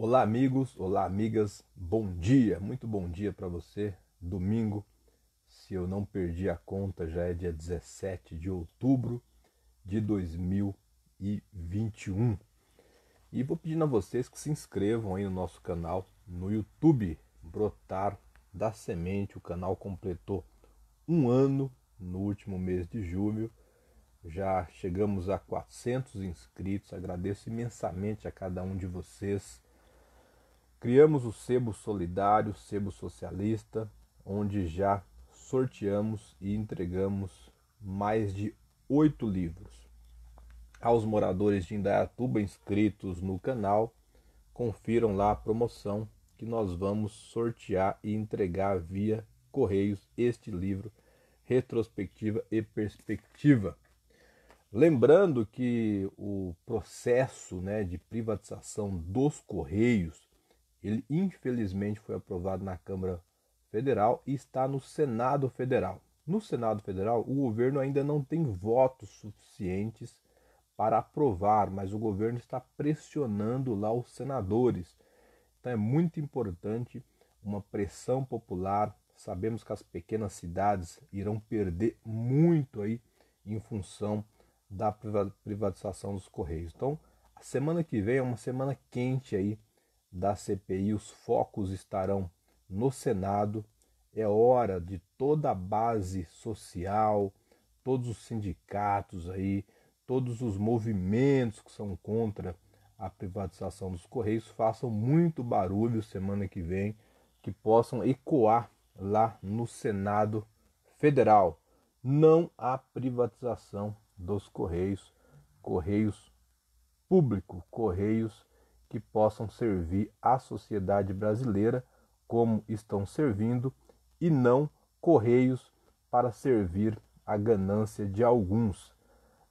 Olá, amigos, olá, amigas, bom dia, muito bom dia para você. Domingo, se eu não perdi a conta, já é dia 17 de outubro de 2021. E vou pedindo a vocês que se inscrevam aí no nosso canal no YouTube, Brotar da Semente. O canal completou um ano no último mês de julho. Já chegamos a 400 inscritos. Agradeço imensamente a cada um de vocês Criamos o sebo solidário, sebo socialista, onde já sorteamos e entregamos mais de oito livros. Aos moradores de Indaiatuba inscritos no canal, confiram lá a promoção que nós vamos sortear e entregar via Correios este livro, Retrospectiva e Perspectiva. Lembrando que o processo né, de privatização dos Correios ele infelizmente foi aprovado na Câmara Federal e está no Senado Federal. No Senado Federal, o governo ainda não tem votos suficientes para aprovar, mas o governo está pressionando lá os senadores. Então é muito importante uma pressão popular. Sabemos que as pequenas cidades irão perder muito aí em função da privatização dos correios. Então, a semana que vem é uma semana quente aí da CPI, os focos estarão no Senado. É hora de toda a base social, todos os sindicatos aí, todos os movimentos que são contra a privatização dos Correios façam muito barulho semana que vem, que possam ecoar lá no Senado Federal. Não há privatização dos Correios, Correios público, Correios que possam servir à sociedade brasileira como estão servindo e não correios para servir à ganância de alguns.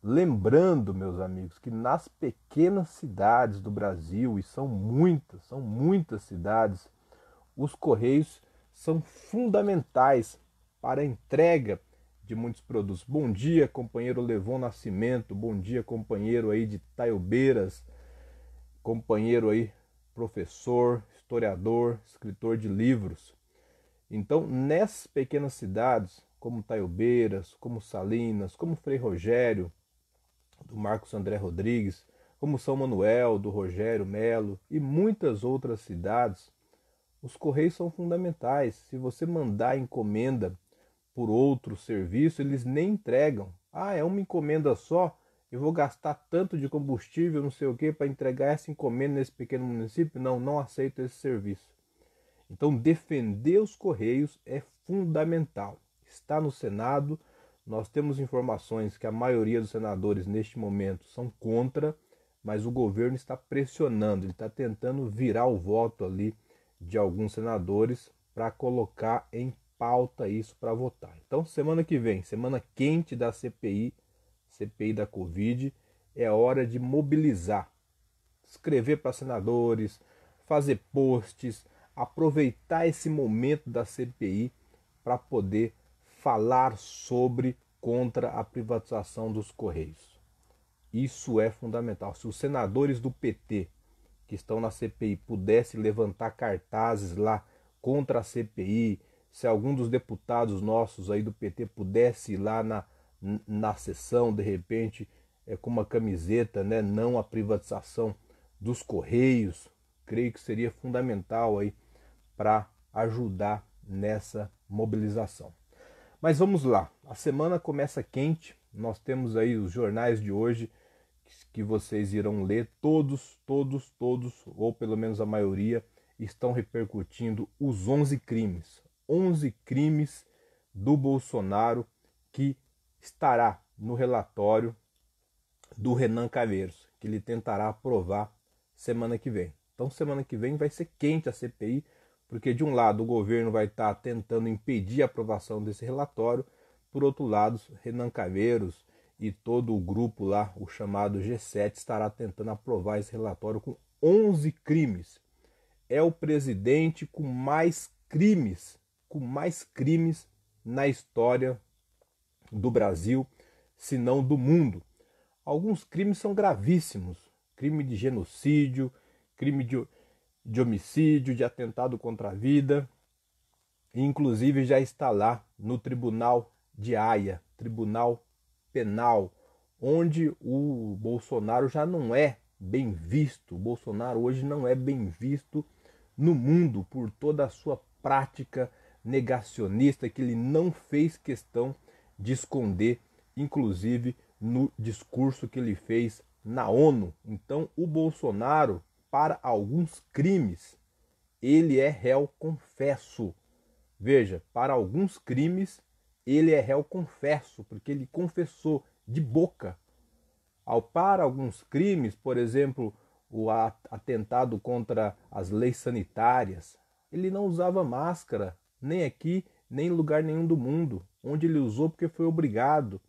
Lembrando, meus amigos, que nas pequenas cidades do Brasil, e são muitas, são muitas cidades, os correios são fundamentais para a entrega de muitos produtos. Bom dia, companheiro Levon Nascimento, bom dia, companheiro aí de Taiobeiras, companheiro aí, professor, historiador, escritor de livros. Então, nessas pequenas cidades, como Taiobeiras, como Salinas, como Frei Rogério, do Marcos André Rodrigues, como São Manuel, do Rogério Melo e muitas outras cidades, os correios são fundamentais. Se você mandar encomenda por outro serviço, eles nem entregam. Ah, é uma encomenda só? eu vou gastar tanto de combustível, não sei o que, para entregar essa encomenda nesse pequeno município? Não, não aceito esse serviço. Então, defender os Correios é fundamental. Está no Senado, nós temos informações que a maioria dos senadores neste momento são contra, mas o governo está pressionando, ele está tentando virar o voto ali de alguns senadores para colocar em pauta isso para votar. Então, semana que vem, semana quente da CPI CPI da Covid, é hora de mobilizar, escrever para senadores, fazer posts, aproveitar esse momento da CPI para poder falar sobre contra a privatização dos Correios. Isso é fundamental. Se os senadores do PT que estão na CPI pudessem levantar cartazes lá contra a CPI, se algum dos deputados nossos aí do PT pudesse ir lá na na sessão, de repente, é, com uma camiseta, né, não a privatização dos Correios, creio que seria fundamental aí para ajudar nessa mobilização. Mas vamos lá, a semana começa quente, nós temos aí os jornais de hoje que vocês irão ler, todos, todos, todos, ou pelo menos a maioria, estão repercutindo os 11 crimes, 11 crimes do Bolsonaro que estará no relatório do Renan Caveiros, que ele tentará aprovar semana que vem. Então, semana que vem vai ser quente a CPI, porque de um lado o governo vai estar tentando impedir a aprovação desse relatório, por outro lado, Renan Caveiros e todo o grupo lá, o chamado G7, estará tentando aprovar esse relatório com 11 crimes. É o presidente com mais crimes, com mais crimes na história do Brasil, se não do mundo. Alguns crimes são gravíssimos: crime de genocídio, crime de, de homicídio, de atentado contra a vida. E, inclusive já está lá no Tribunal de Haia, Tribunal Penal, onde o Bolsonaro já não é bem visto. O Bolsonaro hoje não é bem visto no mundo por toda a sua prática negacionista que ele não fez questão de de esconder, inclusive no discurso que ele fez na ONU. Então, o Bolsonaro, para alguns crimes, ele é réu confesso. Veja, para alguns crimes, ele é réu confesso, porque ele confessou de boca. Ao para alguns crimes, por exemplo, o atentado contra as leis sanitárias, ele não usava máscara, nem aqui, nem em lugar nenhum do mundo onde ele usou porque foi obrigado.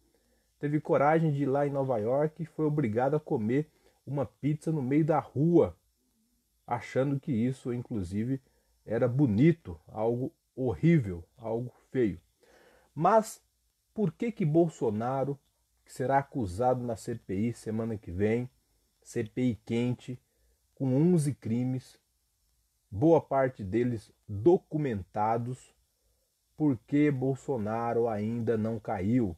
Teve coragem de ir lá em Nova York e foi obrigado a comer uma pizza no meio da rua, achando que isso, inclusive, era bonito, algo horrível, algo feio. Mas por que que Bolsonaro, que será acusado na CPI semana que vem, CPI quente, com 11 crimes, boa parte deles documentados, por que Bolsonaro ainda não caiu?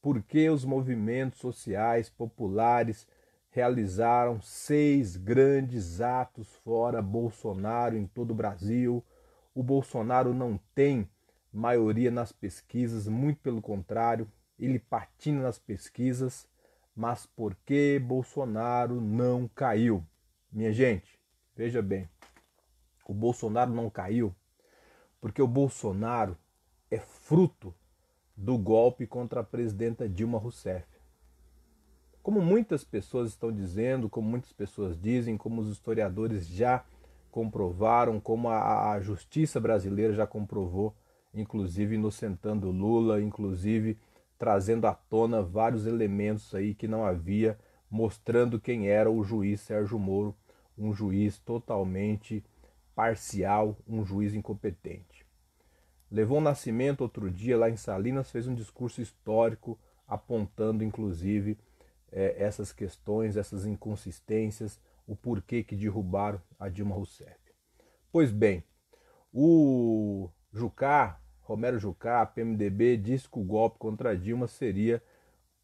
Por que os movimentos sociais populares realizaram seis grandes atos fora Bolsonaro em todo o Brasil? O Bolsonaro não tem maioria nas pesquisas, muito pelo contrário, ele patina nas pesquisas, mas por que Bolsonaro não caiu? Minha gente, veja bem, o Bolsonaro não caiu porque o Bolsonaro é fruto do golpe contra a presidenta Dilma Rousseff. Como muitas pessoas estão dizendo, como muitas pessoas dizem, como os historiadores já comprovaram, como a, a justiça brasileira já comprovou, inclusive inocentando Lula, inclusive trazendo à tona vários elementos aí que não havia, mostrando quem era o juiz Sérgio Moro, um juiz totalmente parcial, um juiz incompetente. Levou Nascimento, outro dia, lá em Salinas, fez um discurso histórico, apontando, inclusive, é, essas questões, essas inconsistências, o porquê que derrubaram a Dilma Rousseff. Pois bem, o Jucá, Romero Jucá, PMDB, disse que o golpe contra Dilma seria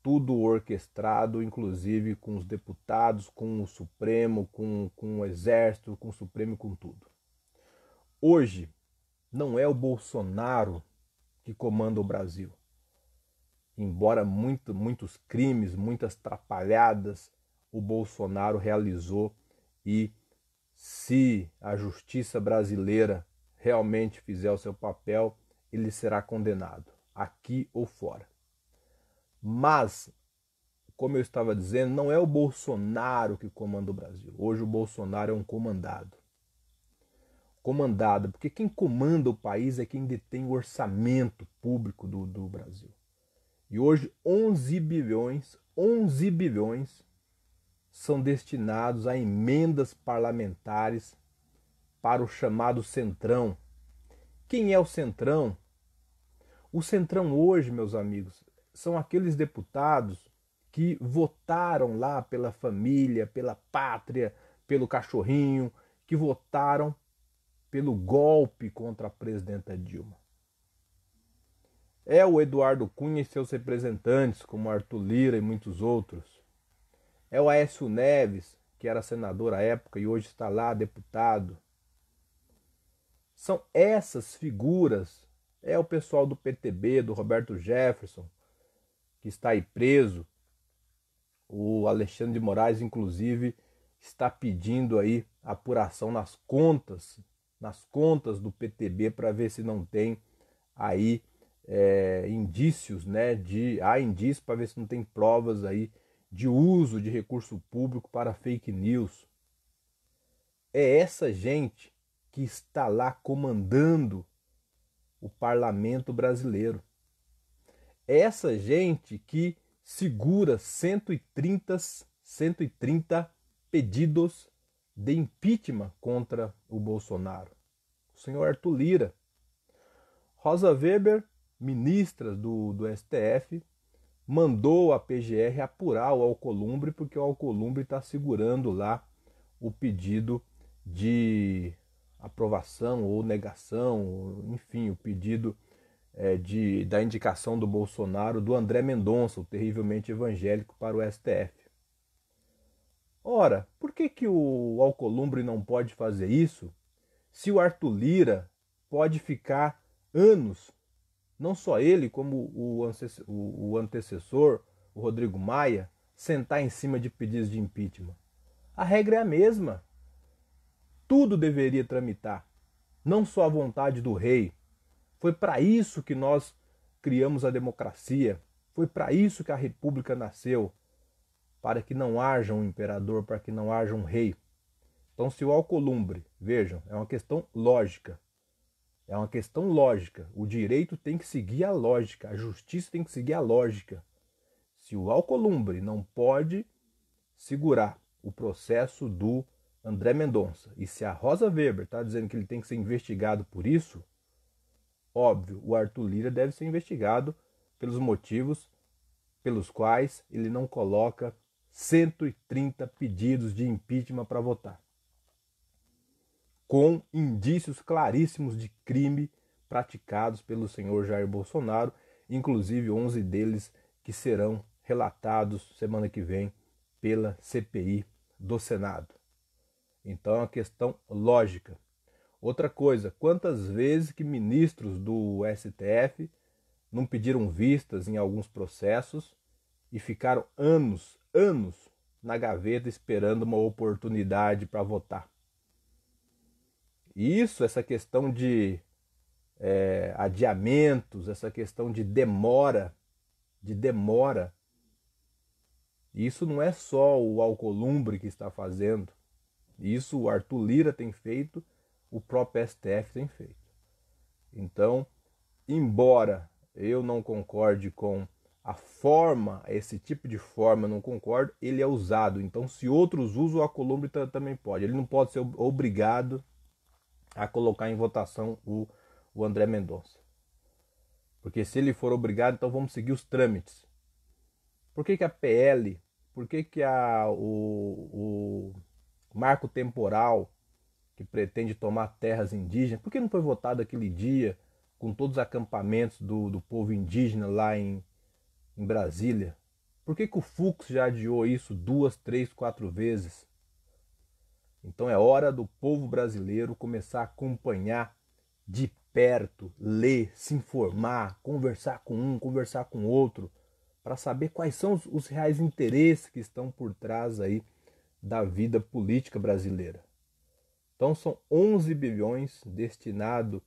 tudo orquestrado, inclusive com os deputados, com o Supremo, com, com o Exército, com o Supremo e com tudo. Hoje, não é o Bolsonaro que comanda o Brasil. Embora muito, muitos crimes, muitas trapalhadas o Bolsonaro realizou e se a justiça brasileira realmente fizer o seu papel, ele será condenado, aqui ou fora. Mas, como eu estava dizendo, não é o Bolsonaro que comanda o Brasil. Hoje o Bolsonaro é um comandado comandada, porque quem comanda o país é quem detém o orçamento público do, do Brasil. E hoje 11 bilhões, 11 bilhões são destinados a emendas parlamentares para o chamado Centrão. Quem é o Centrão? O Centrão hoje, meus amigos, são aqueles deputados que votaram lá pela família, pela pátria, pelo cachorrinho, que votaram pelo golpe contra a presidenta Dilma. É o Eduardo Cunha e seus representantes, como Arthur Lira e muitos outros. É o Aécio Neves, que era senador à época e hoje está lá deputado. São essas figuras, é o pessoal do PTB, do Roberto Jefferson, que está aí preso. O Alexandre de Moraes, inclusive, está pedindo aí apuração nas contas nas contas do PTB para ver se não tem aí é, indícios, né? De há indícios para ver se não tem provas aí de uso de recurso público para fake news. É essa gente que está lá comandando o parlamento brasileiro. É essa gente que segura 130, 130 pedidos de impeachment contra o Bolsonaro. O senhor Arthur Lira. Rosa Weber, ministra do, do STF, mandou a PGR apurar o Alcolumbre, porque o Alcolumbre está segurando lá o pedido de aprovação ou negação, enfim, o pedido é, de, da indicação do Bolsonaro do André Mendonça, o terrivelmente evangélico, para o STF. Ora, por que, que o Alcolumbre não pode fazer isso? Se o Arthur Lira pode ficar anos, não só ele, como o antecessor, o Rodrigo Maia, sentar em cima de pedidos de impeachment. A regra é a mesma. Tudo deveria tramitar, não só a vontade do rei. Foi para isso que nós criamos a democracia, foi para isso que a república nasceu para que não haja um imperador, para que não haja um rei. Então, se o Alcolumbre, vejam, é uma questão lógica. É uma questão lógica. O direito tem que seguir a lógica, a justiça tem que seguir a lógica. Se o Alcolumbre não pode segurar o processo do André Mendonça, e se a Rosa Weber está dizendo que ele tem que ser investigado por isso, óbvio, o Arthur Lira deve ser investigado pelos motivos pelos quais ele não coloca 130 pedidos de impeachment para votar, com indícios claríssimos de crime praticados pelo senhor Jair Bolsonaro, inclusive 11 deles que serão relatados semana que vem pela CPI do Senado. Então é uma questão lógica. Outra coisa, quantas vezes que ministros do STF não pediram vistas em alguns processos e ficaram anos, anos na gaveta esperando uma oportunidade para votar. E isso, essa questão de é, adiamentos, essa questão de demora, de demora, isso não é só o Alcolumbre que está fazendo. Isso o Arthur Lira tem feito, o próprio STF tem feito. Então, embora eu não concorde com a forma, esse tipo de forma, não concordo, ele é usado. Então, se outros usam, a Colômbia também pode. Ele não pode ser obrigado a colocar em votação o, o André Mendonça. Porque se ele for obrigado, então vamos seguir os trâmites. Por que, que a PL, por que, que a, o, o marco temporal que pretende tomar terras indígenas, por que não foi votado aquele dia com todos os acampamentos do, do povo indígena lá em em Brasília? Por que, que o Fux já adiou isso duas, três, quatro vezes? Então é hora do povo brasileiro começar a acompanhar de perto, ler, se informar, conversar com um, conversar com outro, para saber quais são os, os reais interesses que estão por trás aí da vida política brasileira. Então são 11 bilhões destinados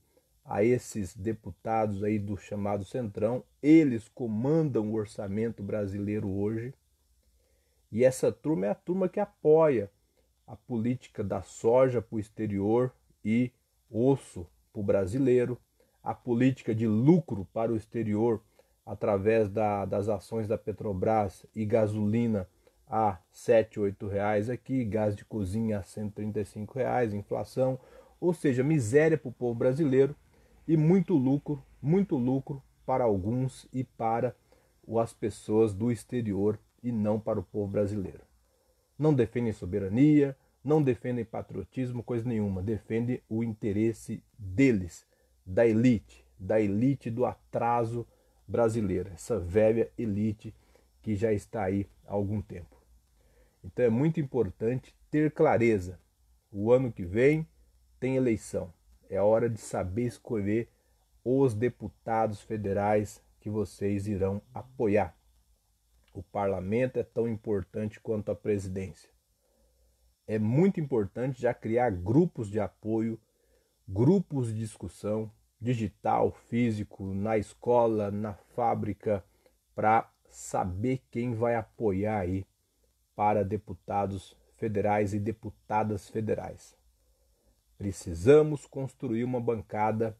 a esses deputados aí do chamado Centrão, eles comandam o orçamento brasileiro hoje. E essa turma é a turma que apoia a política da soja para o exterior e osso para o brasileiro, a política de lucro para o exterior através da, das ações da Petrobras e gasolina a 7, 8 reais aqui, gás de cozinha a R$ reais, inflação, ou seja, miséria para o povo brasileiro e muito lucro, muito lucro para alguns e para as pessoas do exterior e não para o povo brasileiro. Não defendem soberania, não defendem patriotismo, coisa nenhuma, defendem o interesse deles, da elite, da elite do atraso brasileiro, essa velha elite que já está aí há algum tempo. Então é muito importante ter clareza. O ano que vem tem eleição. É hora de saber escolher os deputados federais que vocês irão apoiar. O parlamento é tão importante quanto a presidência. É muito importante já criar grupos de apoio, grupos de discussão, digital, físico, na escola, na fábrica, para saber quem vai apoiar aí para deputados federais e deputadas federais. Precisamos construir uma bancada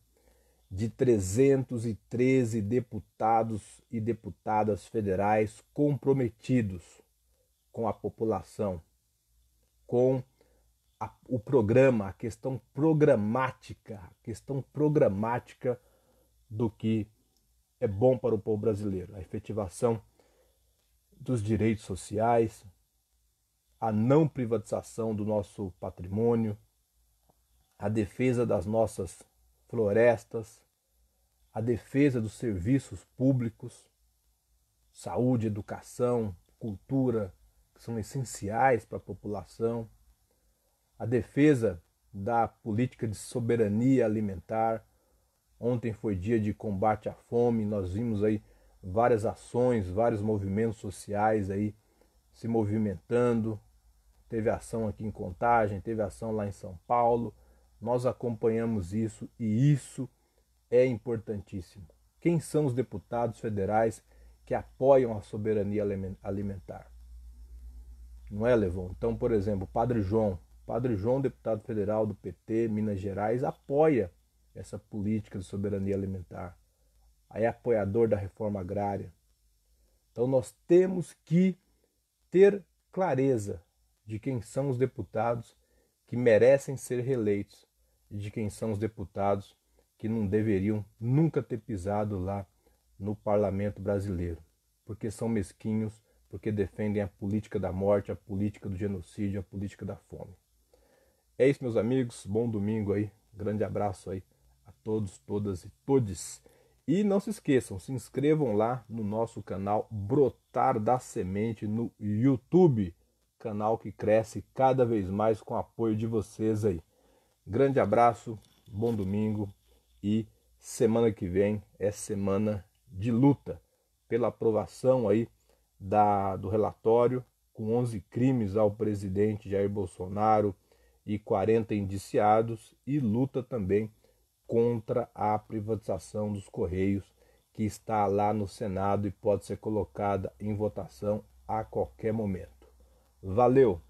de 313 deputados e deputadas federais comprometidos com a população, com a, o programa, a questão programática, a questão programática do que é bom para o povo brasileiro, a efetivação dos direitos sociais, a não privatização do nosso patrimônio, a defesa das nossas florestas, a defesa dos serviços públicos, saúde, educação, cultura, que são essenciais para a população, a defesa da política de soberania alimentar. Ontem foi dia de combate à fome, nós vimos aí várias ações, vários movimentos sociais aí se movimentando. Teve ação aqui em Contagem, teve ação lá em São Paulo nós acompanhamos isso e isso é importantíssimo. Quem são os deputados federais que apoiam a soberania alimentar? Não é, Levon? Então, por exemplo, Padre João, Padre João, deputado federal do PT, Minas Gerais, apoia essa política de soberania alimentar. Aí é apoiador da reforma agrária. Então nós temos que ter clareza de quem são os deputados que merecem ser reeleitos e de quem são os deputados que não deveriam nunca ter pisado lá no parlamento brasileiro, porque são mesquinhos, porque defendem a política da morte, a política do genocídio, a política da fome. É isso, meus amigos. Bom domingo aí. Grande abraço aí a todos, todas e todes. E não se esqueçam, se inscrevam lá no nosso canal Brotar da Semente no YouTube, canal que cresce cada vez mais com o apoio de vocês aí. Grande abraço, bom domingo e semana que vem é semana de luta pela aprovação aí da, do relatório com 11 crimes ao presidente Jair Bolsonaro e 40 indiciados e luta também contra a privatização dos Correios que está lá no Senado e pode ser colocada em votação a qualquer momento. Valeu!